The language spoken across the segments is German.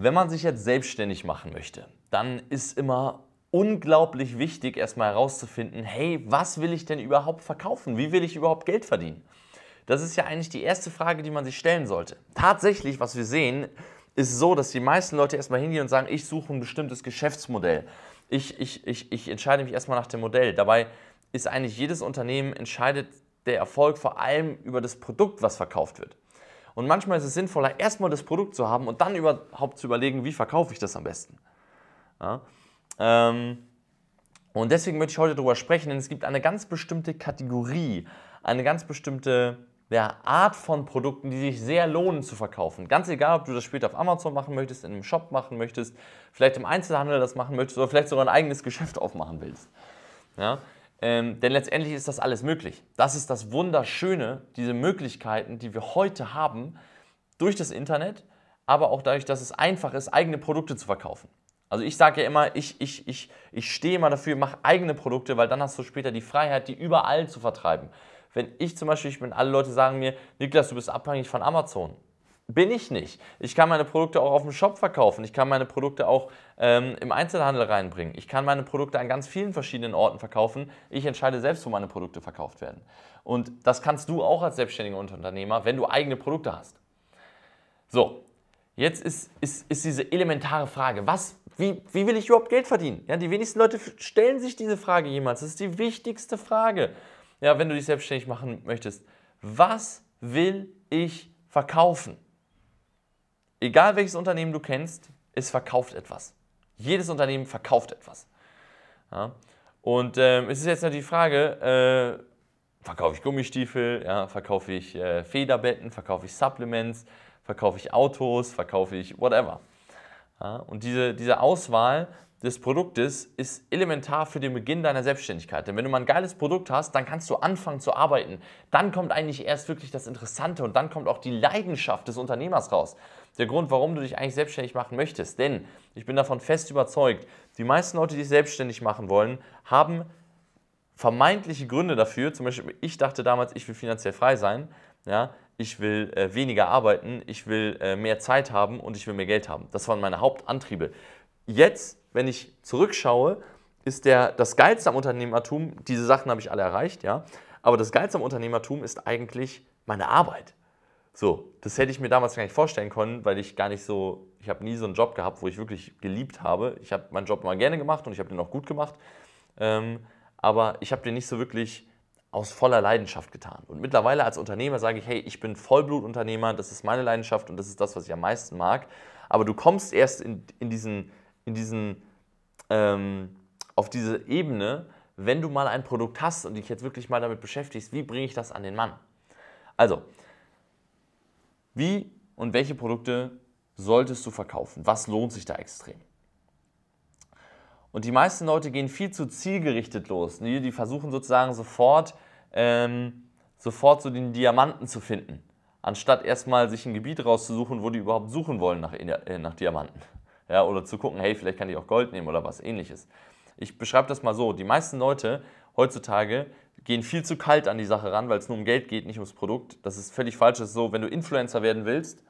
Wenn man sich jetzt selbstständig machen möchte, dann ist immer unglaublich wichtig, erstmal herauszufinden, hey, was will ich denn überhaupt verkaufen? Wie will ich überhaupt Geld verdienen? Das ist ja eigentlich die erste Frage, die man sich stellen sollte. Tatsächlich, was wir sehen, ist so, dass die meisten Leute erstmal hingehen und sagen, ich suche ein bestimmtes Geschäftsmodell. Ich, ich, ich, ich entscheide mich erstmal nach dem Modell. Dabei ist eigentlich jedes Unternehmen entscheidet der Erfolg vor allem über das Produkt, was verkauft wird. Und manchmal ist es sinnvoller, erstmal das Produkt zu haben und dann überhaupt zu überlegen, wie verkaufe ich das am besten. Ja? Ähm, und deswegen möchte ich heute darüber sprechen, denn es gibt eine ganz bestimmte Kategorie, eine ganz bestimmte ja, Art von Produkten, die sich sehr lohnen zu verkaufen. Ganz egal, ob du das später auf Amazon machen möchtest, in einem Shop machen möchtest, vielleicht im Einzelhandel das machen möchtest oder vielleicht sogar ein eigenes Geschäft aufmachen willst. Ja? Ähm, denn letztendlich ist das alles möglich. Das ist das Wunderschöne, diese Möglichkeiten, die wir heute haben, durch das Internet, aber auch dadurch, dass es einfach ist, eigene Produkte zu verkaufen. Also ich sage ja immer, ich, ich, ich, ich stehe immer dafür, mach eigene Produkte, weil dann hast du später die Freiheit, die überall zu vertreiben. Wenn ich zum Beispiel, ich bin, alle Leute sagen mir, Niklas, du bist abhängig von Amazon bin ich nicht. Ich kann meine Produkte auch auf dem Shop verkaufen. Ich kann meine Produkte auch ähm, im Einzelhandel reinbringen. Ich kann meine Produkte an ganz vielen verschiedenen Orten verkaufen. Ich entscheide selbst, wo meine Produkte verkauft werden. Und das kannst du auch als selbstständiger Unternehmer, wenn du eigene Produkte hast. So, jetzt ist, ist, ist diese elementare Frage, was, wie, wie will ich überhaupt Geld verdienen? Ja, die wenigsten Leute stellen sich diese Frage jemals. Das ist die wichtigste Frage, ja, wenn du dich selbstständig machen möchtest. Was will ich verkaufen? egal welches Unternehmen du kennst, es verkauft etwas. Jedes Unternehmen verkauft etwas. Ja? Und ähm, es ist jetzt noch die Frage, äh, verkaufe ich Gummistiefel, ja, verkaufe ich äh, Federbetten, verkaufe ich Supplements, verkaufe ich Autos, verkaufe ich whatever. Ja? Und diese, diese Auswahl des Produktes ist elementar für den Beginn deiner Selbstständigkeit. Denn wenn du mal ein geiles Produkt hast, dann kannst du anfangen zu arbeiten. Dann kommt eigentlich erst wirklich das Interessante und dann kommt auch die Leidenschaft des Unternehmers raus. Der Grund, warum du dich eigentlich selbstständig machen möchtest. Denn ich bin davon fest überzeugt, die meisten Leute, die sich selbstständig machen wollen, haben vermeintliche Gründe dafür. Zum Beispiel, ich dachte damals, ich will finanziell frei sein. Ja, ich will äh, weniger arbeiten, ich will äh, mehr Zeit haben und ich will mehr Geld haben. Das waren meine Hauptantriebe jetzt, wenn ich zurückschaue, ist der, das Geilste am Unternehmertum, diese Sachen habe ich alle erreicht, ja, aber das Geilste am Unternehmertum ist eigentlich meine Arbeit. So, das hätte ich mir damals gar nicht vorstellen können, weil ich gar nicht so, ich habe nie so einen Job gehabt, wo ich wirklich geliebt habe. Ich habe meinen Job mal gerne gemacht und ich habe den auch gut gemacht, ähm, aber ich habe den nicht so wirklich aus voller Leidenschaft getan. Und mittlerweile als Unternehmer sage ich, hey, ich bin Vollblutunternehmer, das ist meine Leidenschaft und das ist das, was ich am meisten mag. Aber du kommst erst in, in diesen in diesen, ähm, auf diese Ebene, wenn du mal ein Produkt hast und dich jetzt wirklich mal damit beschäftigst, wie bringe ich das an den Mann? Also, wie und welche Produkte solltest du verkaufen? Was lohnt sich da extrem? Und die meisten Leute gehen viel zu zielgerichtet los. Ne? Die, versuchen sozusagen sofort, ähm, sofort so den Diamanten zu finden, anstatt erstmal sich ein Gebiet rauszusuchen, wo die überhaupt suchen wollen nach, äh, nach Diamanten. Ja, oder zu gucken, hey, vielleicht kann ich auch Gold nehmen oder was ähnliches. Ich beschreibe das mal so. Die meisten Leute heutzutage gehen viel zu kalt an die Sache ran, weil es nur um Geld geht, nicht ums Produkt. Das ist völlig falsch. Das ist so, wenn du Influencer werden willst,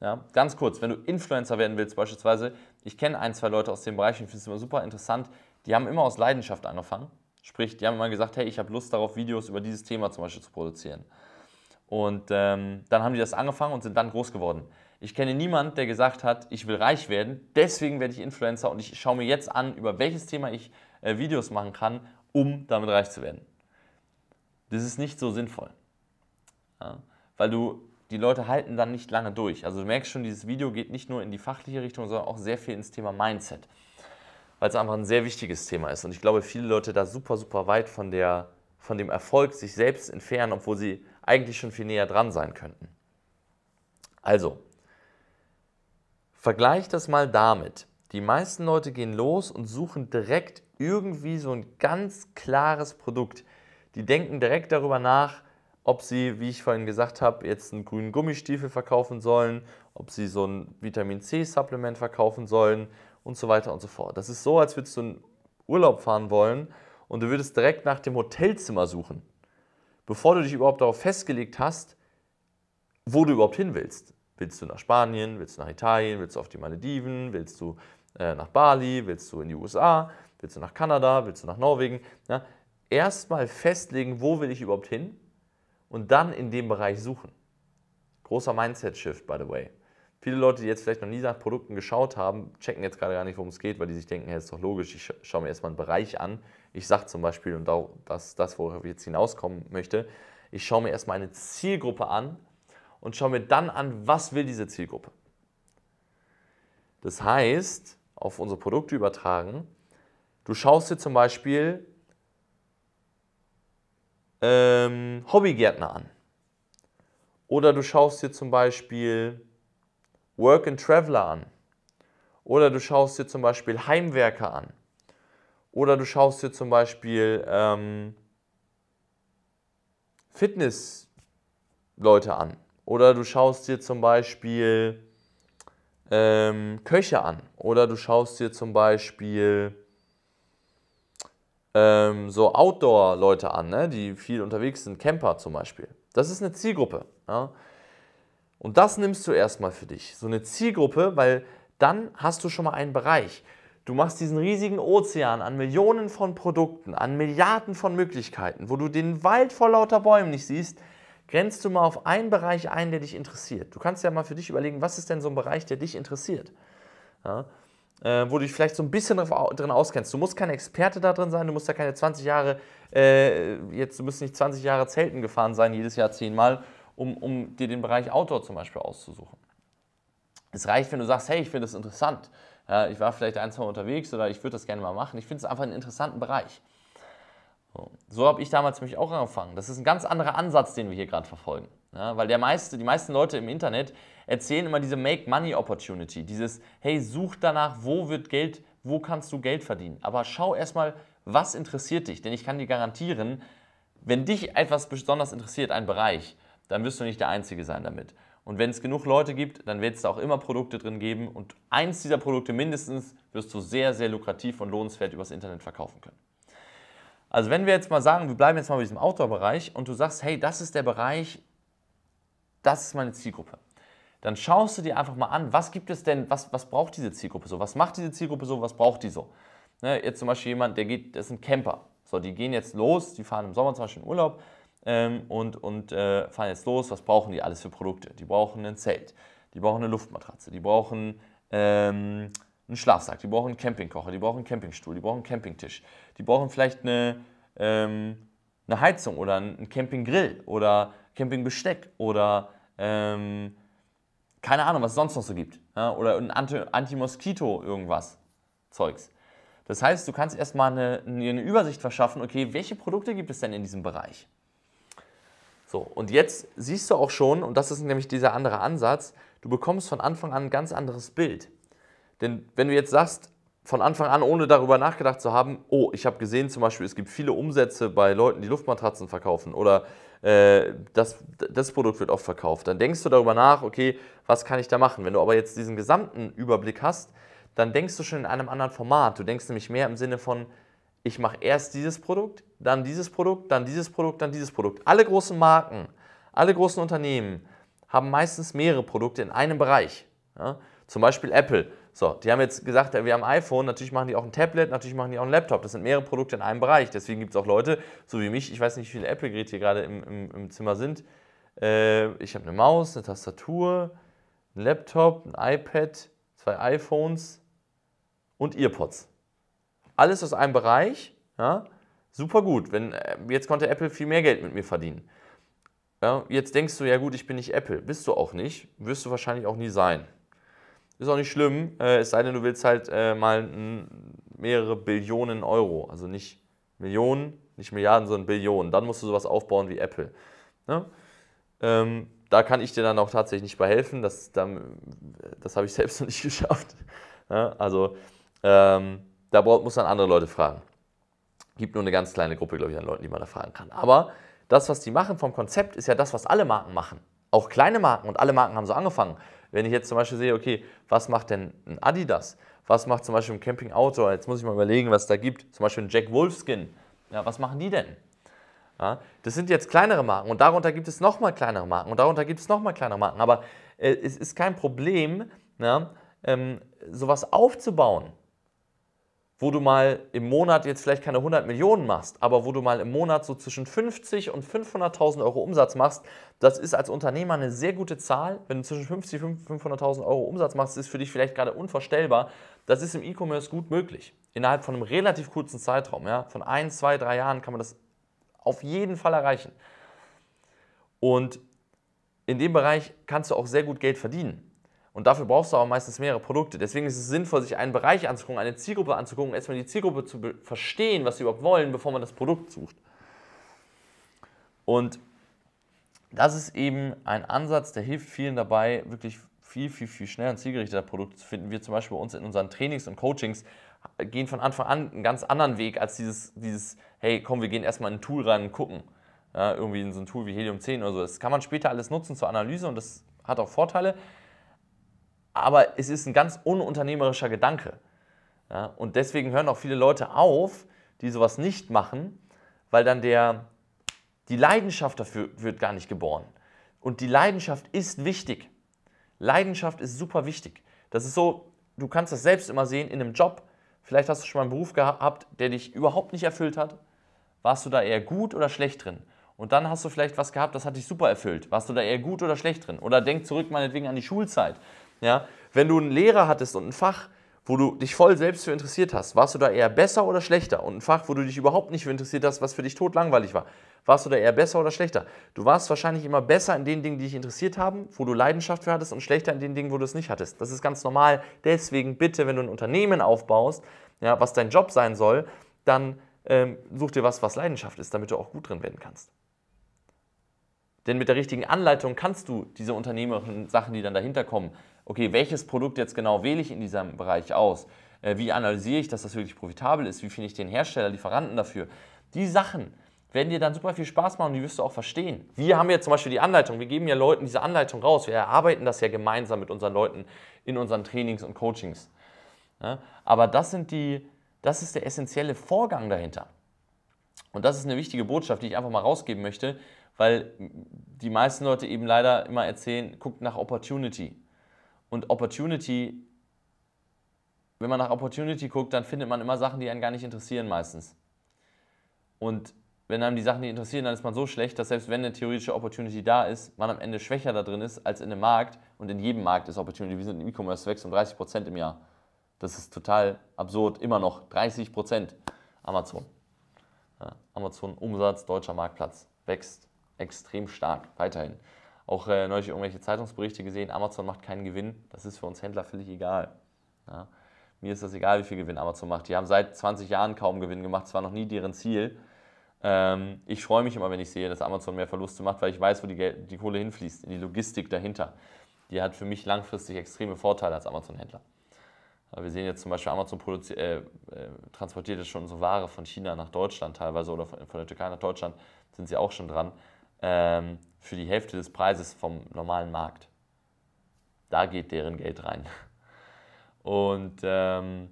ja, ganz kurz, wenn du Influencer werden willst, beispielsweise, ich kenne ein, zwei Leute aus dem Bereich, ich finde es immer super interessant, die haben immer aus Leidenschaft angefangen. Sprich, die haben immer gesagt, hey, ich habe Lust darauf, Videos über dieses Thema zum Beispiel zu produzieren. Und ähm, dann haben die das angefangen und sind dann groß geworden. Ich kenne niemanden, der gesagt hat, ich will reich werden, deswegen werde ich Influencer und ich schaue mir jetzt an, über welches Thema ich äh, Videos machen kann, um damit reich zu werden. Das ist nicht so sinnvoll. Ja? Weil du, die Leute halten dann nicht lange durch. Also du merkst schon, dieses Video geht nicht nur in die fachliche Richtung, sondern auch sehr viel ins Thema Mindset. Weil es einfach ein sehr wichtiges Thema ist. Und ich glaube, viele Leute da super, super weit von, der, von dem Erfolg sich selbst entfernen, obwohl sie eigentlich schon viel näher dran sein könnten. Also, Vergleich das mal damit. Die meisten Leute gehen los und suchen direkt irgendwie so ein ganz klares Produkt. Die denken direkt darüber nach, ob sie, wie ich vorhin gesagt habe, jetzt einen grünen Gummistiefel verkaufen sollen, ob sie so ein Vitamin C-Supplement verkaufen sollen und so weiter und so fort. Das ist so, als würdest du in Urlaub fahren wollen und du würdest direkt nach dem Hotelzimmer suchen, bevor du dich überhaupt darauf festgelegt hast, wo du überhaupt hin willst. Willst du nach Spanien? Willst du nach Italien? Willst du auf die Malediven? Willst du äh, nach Bali? Willst du in die USA? Willst du nach Kanada? Willst du nach Norwegen? Ja, Erstmal festlegen, wo will ich überhaupt hin und dann in dem Bereich suchen. Großer Mindset-Shift, by the way. Viele Leute, die jetzt vielleicht noch nie nach Produkten geschaut haben, checken jetzt gerade gar nicht, worum es geht, weil die sich denken, hey, ist doch logisch, ich schaue mir erstmal einen Bereich an. Ich sage zum Beispiel, und das ist das, worauf ich jetzt hinauskommen möchte, ich schaue mir erstmal eine Zielgruppe an und schaue mir dann an, was will diese Zielgruppe. Das heißt, auf unsere Produkte übertragen, du schaust dir zum Beispiel ähm, Hobbygärtner an. Oder du schaust dir zum Beispiel Work and Traveler an. Oder du schaust dir zum Beispiel Heimwerker an. Oder du schaust dir zum Beispiel ähm, Fitnessleute an. Oder du schaust dir zum Beispiel ähm, Köche an. Oder du schaust dir zum Beispiel ähm, so Outdoor-Leute an, ne? die viel unterwegs sind, Camper zum Beispiel. Das ist eine Zielgruppe. Ja? Und das nimmst du erstmal für dich. So eine Zielgruppe, weil dann hast du schon mal einen Bereich. Du machst diesen riesigen Ozean an Millionen von Produkten, an Milliarden von Möglichkeiten, wo du den Wald vor lauter Bäumen nicht siehst, grenzt du mal auf einen Bereich ein, der dich interessiert. Du kannst ja mal für dich überlegen, was ist denn so ein Bereich, der dich interessiert? Ja? Äh, wo du dich vielleicht so ein bisschen drin auskennst. Du musst kein Experte da drin sein, du musst ja keine 20 Jahre, äh, jetzt, du musst nicht 20 Jahre Zelten gefahren sein, jedes Jahr zehnmal, um, um dir den Bereich Outdoor zum Beispiel auszusuchen. Es reicht, wenn du sagst, hey, ich finde das interessant. Ja, ich war vielleicht ein, zwei Mal unterwegs oder ich würde das gerne mal machen. Ich finde es einfach einen interessanten Bereich. So habe ich damals mich auch angefangen. Das ist ein ganz anderer Ansatz, den wir hier gerade verfolgen. Ja, weil der meiste, die meisten Leute im Internet erzählen immer diese Make-Money-Opportunity, dieses, hey, such danach, wo wird Geld, wo kannst du Geld verdienen. Aber schau erstmal, was interessiert dich. Denn ich kann dir garantieren, wenn dich etwas besonders interessiert, ein Bereich, dann wirst du nicht der Einzige sein damit. Und wenn es genug Leute gibt, dann wird es da auch immer Produkte drin geben. Und eins dieser Produkte mindestens wirst du sehr, sehr lukrativ und lohnenswert übers Internet verkaufen können. Also wenn wir jetzt mal sagen, wir bleiben jetzt mal bei diesem Outdoor-Bereich und du sagst, hey, das ist der Bereich, das ist meine Zielgruppe. Dann schaust du dir einfach mal an, was gibt es denn, was, was braucht diese Zielgruppe so, was macht diese Zielgruppe so, was braucht die so. Ne, jetzt zum Beispiel jemand, der geht, das ist ein Camper. So, die gehen jetzt los, die fahren im Sommer zum Beispiel in Urlaub ähm, und, und äh, fahren jetzt los. Was brauchen die alles für Produkte? Die brauchen ein Zelt, die brauchen eine Luftmatratze, die brauchen ähm, einen Schlafsack, die brauchen einen Campingkocher, die brauchen einen Campingstuhl, die brauchen einen Campingtisch, die brauchen vielleicht eine, ähm, eine Heizung oder einen Campinggrill oder Campingbesteck oder ähm, keine Ahnung, was es sonst noch so gibt. Ja, oder ein Anti-Moskito irgendwas Zeugs. Das heißt, du kannst erstmal eine, eine Übersicht verschaffen, okay, welche Produkte gibt es denn in diesem Bereich? So, und jetzt siehst du auch schon, und das ist nämlich dieser andere Ansatz, du bekommst von Anfang an ein ganz anderes Bild. Denn wenn du jetzt sagst, von Anfang an, ohne darüber nachgedacht zu haben, oh, ich habe gesehen zum Beispiel, es gibt viele Umsätze bei Leuten, die Luftmatratzen verkaufen oder äh, das, das Produkt wird oft verkauft, dann denkst du darüber nach, okay, was kann ich da machen? Wenn du aber jetzt diesen gesamten Überblick hast, dann denkst du schon in einem anderen Format. Du denkst nämlich mehr im Sinne von, ich mache erst dieses Produkt, dann dieses Produkt, dann dieses Produkt, dann dieses Produkt. Alle großen Marken, alle großen Unternehmen haben meistens mehrere Produkte in einem Bereich. Ja? Zum Beispiel Apple so, die haben jetzt gesagt, wir haben iPhone, natürlich machen die auch ein Tablet, natürlich machen die auch ein Laptop. Das sind mehrere Produkte in einem Bereich. Deswegen gibt es auch Leute, so wie mich, ich weiß nicht, wie viele Apple-Geräte hier gerade im, im, im Zimmer sind. Äh, ich habe eine Maus, eine Tastatur, ein Laptop, ein iPad, zwei iPhones und Earpods. Alles aus einem Bereich, ja, super gut. Wenn, äh, jetzt konnte Apple viel mehr Geld mit mir verdienen. Ja, jetzt denkst du, ja gut, ich bin nicht Apple. Bist du auch nicht, wirst du wahrscheinlich auch nie sein. Ist auch nicht schlimm, äh, es sei denn, du willst halt äh, mal mehrere Billionen Euro. Also nicht Millionen, nicht Milliarden, sondern Billionen. Dann musst du sowas aufbauen wie Apple. Ne? Ähm, da kann ich dir dann auch tatsächlich nicht bei helfen. Das, das habe ich selbst noch nicht geschafft. Ja, ne? also ähm, da muss man andere Leute fragen. Gibt nur eine ganz kleine Gruppe, glaube ich, an Leuten, die man da fragen kann. Aber das, was die machen vom Konzept, ist ja das, was alle Marken machen. Auch kleine Marken und alle Marken haben so angefangen. Wenn ich jetzt zum Beispiel sehe, okay, was macht denn ein Adidas? Was macht zum Beispiel ein Camping Outdoor? Jetzt muss ich mal überlegen, was es da gibt. Zum Beispiel ein Jack Wolfskin. Ja, was machen die denn? Ja, das sind jetzt kleinere Marken und darunter gibt es nochmal kleinere Marken und darunter gibt es nochmal kleinere Marken. Aber äh, es ist kein Problem, ja, ne, ähm, sowas aufzubauen wo du mal im Monat jetzt vielleicht keine 100 Millionen machst, aber wo du mal im Monat so zwischen 50 und 500.000 Euro Umsatz machst, das ist als Unternehmer eine sehr gute Zahl. Wenn du zwischen 50 und 500.000 Euro Umsatz machst, ist für dich vielleicht gerade unvorstellbar. Das ist im E-Commerce gut möglich. Innerhalb von einem relativ kurzen Zeitraum, ja, von ein, zwei, drei Jahren kann man das auf jeden Fall erreichen. Und in dem Bereich kannst du auch sehr gut Geld verdienen. Und dafür brauchst du aber meistens mehrere Produkte. Deswegen ist es sinnvoll, sich einen Bereich anzugucken, eine Zielgruppe anzugucken, erstmal die Zielgruppe zu verstehen, was sie überhaupt wollen, bevor man das Produkt sucht. Und das ist eben ein Ansatz, der hilft vielen dabei, wirklich viel, viel, viel schneller und zielgerichteter Produkte zu finden. Wir zum Beispiel bei uns in unseren Trainings und Coachings gehen von Anfang an einen ganz anderen Weg als dieses, dieses hey, komm, wir gehen erstmal in ein Tool rein und gucken. Ja, irgendwie in so ein Tool wie Helium 10 oder so. Das kann man später alles nutzen zur Analyse und das hat auch Vorteile aber es ist ein ganz ununternehmerischer Gedanke. Ja, und deswegen hören auch viele Leute auf, die sowas nicht machen, weil dann der, die Leidenschaft dafür wird gar nicht geboren. Und die Leidenschaft ist wichtig. Leidenschaft ist super wichtig. Das ist so, du kannst das selbst immer sehen in einem Job. Vielleicht hast du schon mal einen Beruf gehabt, der dich überhaupt nicht erfüllt hat. Warst du da eher gut oder schlecht drin? Und dann hast du vielleicht was gehabt, das hat dich super erfüllt. Warst du da eher gut oder schlecht drin? Oder denk zurück meinetwegen an die Schulzeit. Ja? Wenn du einen Lehrer hattest und ein Fach, wo du dich voll selbst für interessiert hast, warst du da eher besser oder schlechter? Und ein Fach, wo du dich überhaupt nicht für interessiert hast, was für dich totlangweilig war, warst du da eher besser oder schlechter? Du warst wahrscheinlich immer besser in den Dingen, die dich interessiert haben, wo du Leidenschaft für hattest und schlechter in den Dingen, wo du es nicht hattest. Das ist ganz normal. Deswegen bitte, wenn du ein Unternehmen aufbaust, ja, was dein Job sein soll, dann ähm, such dir was, was Leidenschaft ist, damit du auch gut drin werden kannst. Denn mit der richtigen Anleitung kannst du diese unternehmerischen Sachen, die dann dahinter kommen, okay, welches Produkt jetzt genau wähle ich in diesem Bereich aus? Äh, wie analysiere ich, dass das wirklich profitabel ist? Wie finde ich den Hersteller, Lieferanten dafür? Die Sachen werden dir dann super viel Spaß machen und die wirst du auch verstehen. Wir haben ja zum Beispiel die Anleitung. Wir geben ja Leuten diese Anleitung raus. Wir erarbeiten das ja gemeinsam mit unseren Leuten in unseren Trainings und Coachings. Aber das, sind die, das ist der essentielle Vorgang dahinter. Und das ist eine wichtige Botschaft, die ich einfach mal rausgeben möchte, weil die meisten Leute eben leider immer erzählen, guckt nach Opportunity. Und Opportunity, wenn man nach Opportunity guckt, dann findet man immer Sachen, die einen gar nicht interessieren meistens. Und wenn einem die Sachen nicht interessieren, dann ist man so schlecht, dass selbst wenn eine theoretische Opportunity da ist, man am Ende schwächer da drin ist als in einem Markt. Und in jedem Markt ist Opportunity. Wir sind im E-Commerce wächst um 30 Prozent im Jahr. Das ist total absurd. Immer noch 30 Prozent. Amazon. Ja, Amazon Umsatz, deutscher Marktplatz. Wächst extrem stark weiterhin auch äh, neulich irgendwelche Zeitungsberichte gesehen, Amazon macht keinen Gewinn. Das ist für uns Händler völlig egal. Ja. Mir ist das egal, wie viel Gewinn Amazon macht. Die haben seit 20 Jahren kaum Gewinn gemacht, Das war noch nie deren Ziel. Ähm, ich freue mich immer, wenn ich sehe, dass Amazon mehr Verluste macht, weil ich weiß, wo die, Geld, die Kohle hinfließt, in die Logistik dahinter. Die hat für mich langfristig extreme Vorteile als Amazon-Händler. Wir sehen jetzt zum Beispiel, Amazon äh, äh, transportiert jetzt schon unsere Ware von China nach Deutschland teilweise oder von, von der Türkei nach Deutschland, sind sie auch schon dran ähm, für die Hälfte des Preises vom normalen Markt. Da geht deren Geld rein. Und ähm,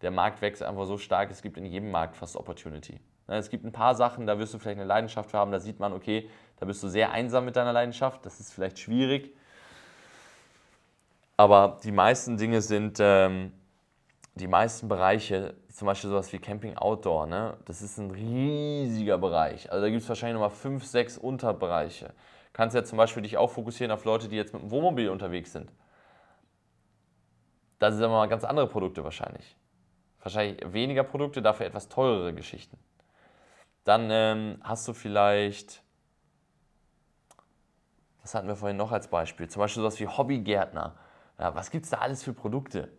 der Markt wächst einfach so stark, es gibt in jedem Markt fast Opportunity. Ne, es gibt ein paar Sachen, da wirst du vielleicht eine Leidenschaft für haben, da sieht man, okay, da bist du sehr einsam mit deiner Leidenschaft, das ist vielleicht schwierig. Aber die meisten Dinge sind ähm, die meisten Bereiche, zum Beispiel sowas wie Camping Outdoor, ne, das ist ein riesiger Bereich. Also da gibt es wahrscheinlich nochmal fünf, sechs Unterbereiche. Kannst ja zum Beispiel dich auch fokussieren auf Leute, die jetzt mit dem Wohnmobil unterwegs sind. Da sind mal ganz andere Produkte wahrscheinlich. Wahrscheinlich weniger Produkte, dafür etwas teurere Geschichten. Dann ähm, hast du vielleicht, was hatten wir vorhin noch als Beispiel? Zum Beispiel sowas wie Hobbygärtner. Ja, was gibt es da alles für Produkte?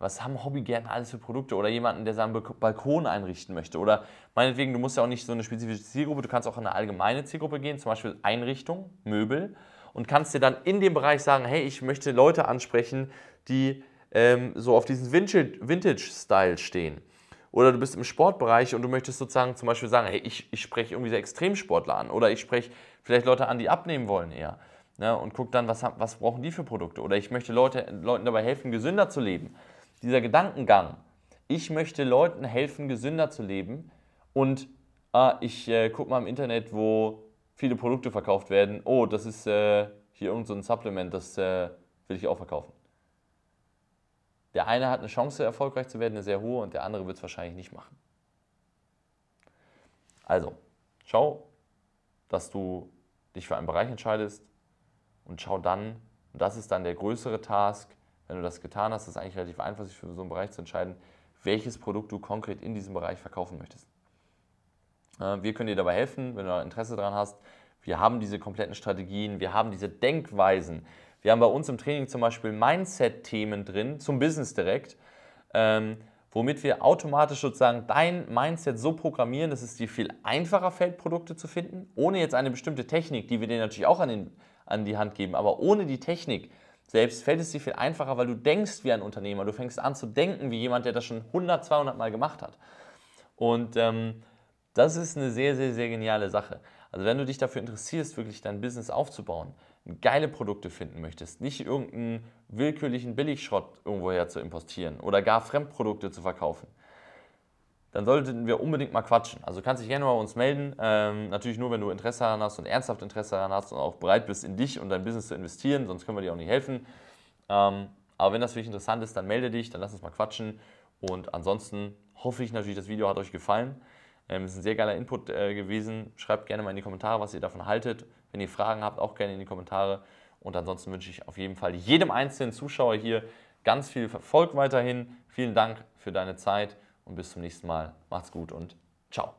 was haben Hobbygärten alles für Produkte oder jemanden, der seinen Balkon einrichten möchte oder meinetwegen, du musst ja auch nicht so eine spezifische Zielgruppe, du kannst auch in eine allgemeine Zielgruppe gehen, zum Beispiel Einrichtung, Möbel und kannst dir dann in dem Bereich sagen, hey, ich möchte Leute ansprechen, die ähm, so auf diesen Vintage-Style stehen. Oder du bist im Sportbereich und du möchtest sozusagen zum Beispiel sagen, hey, ich, ich spreche irgendwie so Extremsportler an oder ich spreche vielleicht Leute an, die abnehmen wollen eher. Ne, und guck dann, was, was brauchen die für Produkte. Oder ich möchte Leute, Leuten dabei helfen, gesünder zu leben dieser Gedankengang, ich möchte Leuten helfen, gesünder zu leben und ah, ich äh, gucke mal im Internet, wo viele Produkte verkauft werden. Oh, das ist äh, hier irgendein so Supplement, das äh, will ich auch verkaufen. Der eine hat eine Chance, erfolgreich zu werden, eine sehr hohe, und der andere wird es wahrscheinlich nicht machen. Also, schau, dass du dich für einen Bereich entscheidest und schau dann, und das ist dann der größere Task, wenn du das getan hast, ist es eigentlich relativ einfach, sich für so einen Bereich zu entscheiden, welches Produkt du konkret in diesem Bereich verkaufen möchtest. Äh, wir können dir dabei helfen, wenn du Interesse daran hast. Wir haben diese kompletten Strategien, wir haben diese Denkweisen. Wir haben bei uns im Training zum Beispiel Mindset-Themen drin, zum Business direkt, ähm, womit wir automatisch sozusagen dein Mindset so programmieren, dass es dir viel einfacher fällt, Produkte zu finden, ohne jetzt eine bestimmte Technik, die wir dir natürlich auch an, den, an die Hand geben, aber ohne die Technik selbst fällt es dir viel einfacher, weil du denkst wie ein Unternehmer. Du fängst an zu denken wie jemand, der das schon 100, 200 Mal gemacht hat. Und ähm, das ist eine sehr, sehr, sehr geniale Sache. Also wenn du dich dafür interessierst, wirklich dein Business aufzubauen, geile Produkte finden möchtest, nicht irgendeinen willkürlichen Billigschrott irgendwoher zu importieren oder gar Fremdprodukte zu verkaufen, dann sollten wir unbedingt mal quatschen. Also kannst dich gerne mal bei uns melden. Ähm, natürlich nur, wenn du Interesse daran hast und ernsthaft Interesse daran hast und auch bereit bist, in dich und dein Business zu investieren, sonst können wir dir auch nicht helfen. Ähm, aber wenn das für dich interessant ist, dann melde dich, dann lass uns mal quatschen. Und ansonsten hoffe ich natürlich, das Video hat euch gefallen. Ähm, ist ein sehr geiler Input äh, gewesen. Schreibt gerne mal in die Kommentare, was ihr davon haltet. Wenn ihr Fragen habt, auch gerne in die Kommentare. Und ansonsten wünsche ich auf jeden Fall jedem einzelnen Zuschauer hier ganz viel Erfolg weiterhin. Vielen Dank für deine Zeit und bis zum nächsten Mal. Macht's gut und ciao.